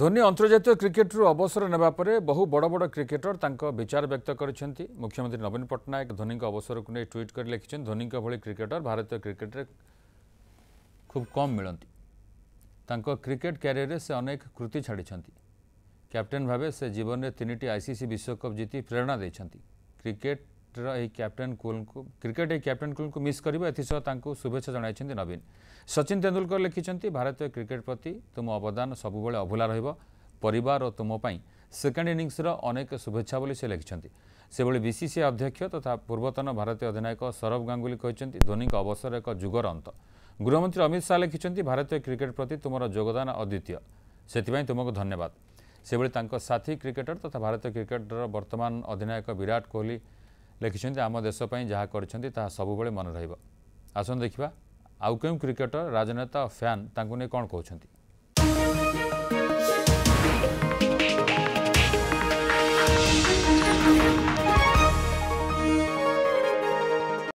ଧୋନି ଅନ୍ତର୍ଜାତୀୟ କ୍ରିକେଟରୁ ଅବସର ନେବା ପରେ ବହୁ ବଡ଼ ବଡ଼ କ୍ରିକେଟର ତାଙ୍କ ବିଚାର ବ୍ୟକ୍ତ କରିଛନ୍ତି ମୁଖ୍ୟମନ୍ତ୍ରୀ ନବୀନ ପଟ୍ଟନାୟକ ଧୋନିଙ୍କ ଅବସରକୁ ନେଇ ଟ୍ୱିଟ୍ କରି ଲେଖିଛନ୍ତି ଧୋନିଙ୍କ ଭଳି କ୍ରିକେଟର ଭାରତୀୟ କ୍ରିକେଟରେ ଖୁବ୍ କମ୍ ମିଳନ୍ତି ତାଙ୍କ କ୍ରିକେଟ କ୍ୟାରିୟରରେ ସେ ଅନେକ କୃତି ଛାଡ଼ିଛନ୍ତି କ୍ୟାପ୍ଟେନ୍ ଭାବେ ସେ ଜୀବନରେ ତିନିଟି ଆଇସିସି ବିଶ୍ୱକପ୍ ଜିତି ପ୍ରେରଣା ଦେଇଛନ୍ତି କ୍ରିକେଟ ଟେଷ୍ଟର ଏହି କ୍ୟାପ୍ଟେନ୍ କୁଲ୍ଙ୍କୁ କ୍ରିକେଟ୍ ଏହି କ୍ୟାପ୍ଟେନ୍ କୁଲ୍ଙ୍କୁ ମିସ୍ କରିବ ଏଥିସହ ତାଙ୍କୁ ଶୁଭେଚ୍ଛା ଜଣାଇଛନ୍ତି ନବୀନ ସଚିନ ତେନ୍ଦୁଲକର ଲେଖିଛନ୍ତି ଭାରତୀୟ କ୍ରିକେଟ୍ ପ୍ରତି ତୁମ ଅବଦାନ ସବୁବେଳେ ଅଭୁଲା ରହିବ ପରିବାର ଓ ତୁମ ପାଇଁ ସେକେଣ୍ଡ ଇନିଂସ୍ର ଅନେକ ଶୁଭେଚ୍ଛା ବୋଲି ସେ ଲେଖିଛନ୍ତି ସେଭଳି ବିସିସିଆଇ ଅଧ୍ୟକ୍ଷ ତଥା ପୂର୍ବତନ ଭାରତୀୟ ଅଧିନାୟକ ସୌରଭ ଗାଙ୍ଗୁଲି କହିଛନ୍ତି ଧୋନିଙ୍କ ଅବସର ଏକ ଯୁଗର ଅନ୍ତ ଗୃହମନ୍ତ୍ରୀ ଅମିତ ଶାହା ଲେଖିଛନ୍ତି ଭାରତୀୟ କ୍ରିକେଟ୍ ପ୍ରତି ତୁମର ଯୋଗଦାନ ଅଦ୍ୱିତୀୟ ସେଥିପାଇଁ ତୁମକୁ ଧନ୍ୟବାଦ ସେଭଳି ତାଙ୍କ ସାଥୀ କ୍ରିକେଟର ତଥା ଭାରତୀୟ କ୍ରିକେଟର ବର୍ତ୍ତମାନ ଅଧିନାୟକ ବିରାଟ କୋହଲି ଲେଖିଛନ୍ତି ଆମ ଦେଶ ପାଇଁ ଯାହା କରିଛନ୍ତି ତାହା ସବୁବେଳେ ମନେ ରହିବ ଆସନ୍ତୁ ଦେଖିବା ଆଉ କେଉଁ କ୍ରିକେଟର ରାଜନେତା ଫ୍ୟାନ୍ ତାଙ୍କୁ ନେଇ କ'ଣ କହୁଛନ୍ତି